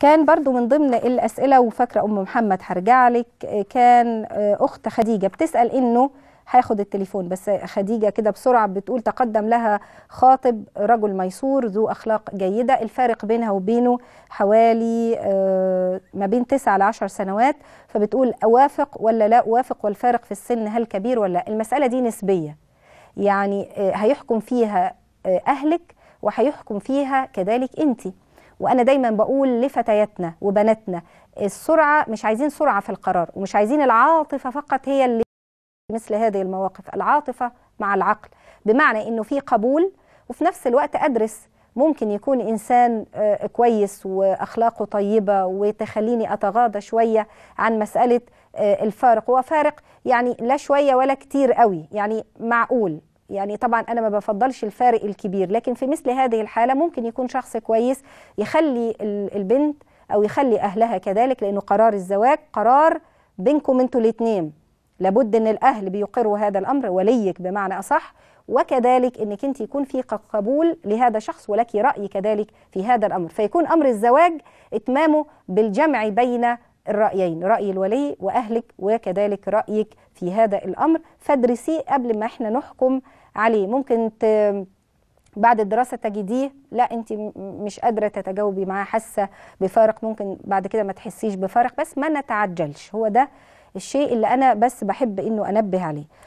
كان برضو من ضمن الأسئلة وفاكرة أم محمد هرجع لك كان آه، أخت خديجة بتسأل إنه هاخد التليفون بس خديجة كده بسرعة بتقول تقدم لها خاطب رجل ميسور ذو أخلاق جيدة الفارق بينها وبينه حوالي آه، ما بين 9 ل 10 سنوات فبتقول أوافق ولا لا أوافق والفارق في السن هل كبير ولا المسألة دي نسبية يعني آه، هيحكم فيها أهلك وهيحكم فيها كذلك أنتِ وانا دايما بقول لفتياتنا وبناتنا السرعه مش عايزين سرعه في القرار ومش عايزين العاطفه فقط هي اللي مثل هذه المواقف العاطفه مع العقل بمعنى انه في قبول وفي نفس الوقت ادرس ممكن يكون انسان آه، كويس واخلاقه طيبه وتخليني اتغاضى شويه عن مساله آه، الفارق هو فارق يعني لا شويه ولا كتير قوي يعني معقول يعني طبعا انا ما بفضلش الفارق الكبير لكن في مثل هذه الحاله ممكن يكون شخص كويس يخلي البنت او يخلي اهلها كذلك لانه قرار الزواج قرار بينكم انتوا الاثنين لابد ان الاهل بيقروا هذا الامر وليك بمعنى اصح وكذلك انك انت يكون في قبول لهذا الشخص ولك راي كذلك في هذا الامر فيكون امر الزواج اتمامه بالجمع بين الرأيين رأي الولي وأهلك وكذلك رأيك في هذا الأمر فادرسيه قبل ما احنا نحكم عليه ممكن بعد الدراسة تجديه لا أنت مش قادرة تتجاوبي معاه حاسة بفارق ممكن بعد كده ما تحسيش بفارق بس ما نتعجلش هو ده الشيء اللي أنا بس بحب إنه أنبه عليه